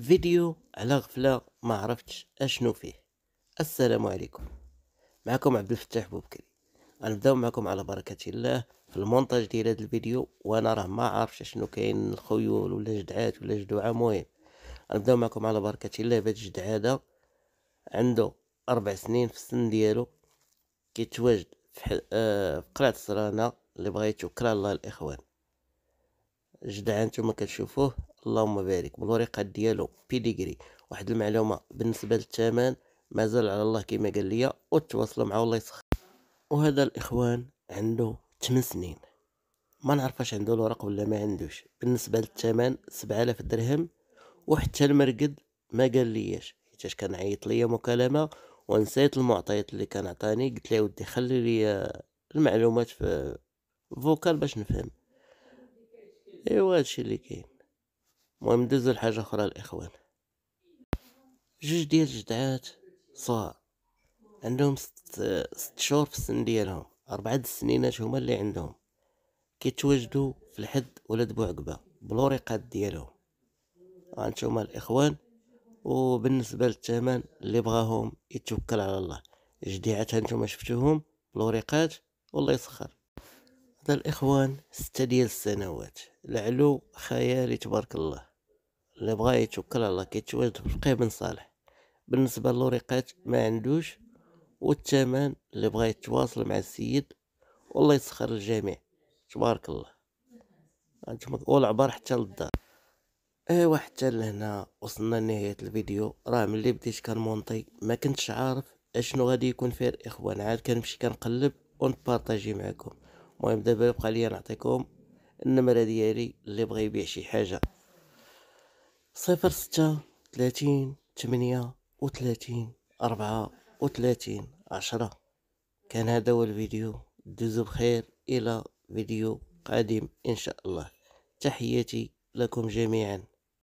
فيديو على غفلة ما عرفتش اشنو فيه السلام عليكم معكم عبد الفتاح بوبكري غنبداو معكم على بركة الله في المونتاج ديال هذا الفيديو وانا راه ما عارفش اشنو كاين الخيول ولا جدعات ولا جدوعة مهم غنبداو معكم على بركة الله بهاد الجدع هذا عنده اربع سنين في السن ديالو كيتواجد في, حل... آه في قلعة سرانا اللي بغا كرا الله الاخوان جدعان نتوما كتشوفوه اللهم بارك والورقه ديالو بيديغري واحد المعلومه بالنسبه للثمن مازال على الله كما قال لي وتواصلوا معه الله يسخر وهذا الاخوان عنده 8 سنين ما نعرفش عنده الورق ولا ما عندوش بالنسبه للثمن 7000 درهم وحتى المرقد ما قال ليش حيتاش كان عيط ليا مكالمه ونسيت المعطيات اللي كان عطاني قلت له ودي خلي لي المعلومات في فوكال باش نفهم ايوا هادشي اللي كاين المهم ندوز لحاجة أخرى الإخوان جوج ديال الجدعات صغار عندهم ست, ست شهور في السن ديالهم أربعة السنينات هما اللي عندهم كيتواجدوا في الحد ولاد بوعقبة بلوريقات ديالهم هانتوما الإخوان وبالنسبة للثمن اللي بغاهم يتوكل على الله جديعات هانتوما شفتوهم بلوريقات والله يسخر هذا الإخوان ستة ديال السنوات لعلو خيالي تبارك الله اللي بغا يتوكل على الله كيتواجد في الفقيه بن صالح بالنسبه للوريقات ما عندوش والثمن اللي بغا يتواصل مع السيد والله يسخر الجميع تبارك الله والعبر حتى للدار ايوا حتى لهنا وصلنا لنهايه الفيديو راه ملي بديت كنمونطي ما كنتش عارف اشنو غادي يكون فيه الاخوان عاد كنمشي كنقلب ونبارطاجي معكم المهم دابا بقى ليا نعطيكم النمره ديالي اللي بغى يبيع شي حاجه صفر ستة ثلاثين ثمانية وثلاثين أربعة وثلاثين عشرة كان هذا هو الفيديو دوزو بخير إلى فيديو قادم إن شاء الله تحياتي لكم جميعاً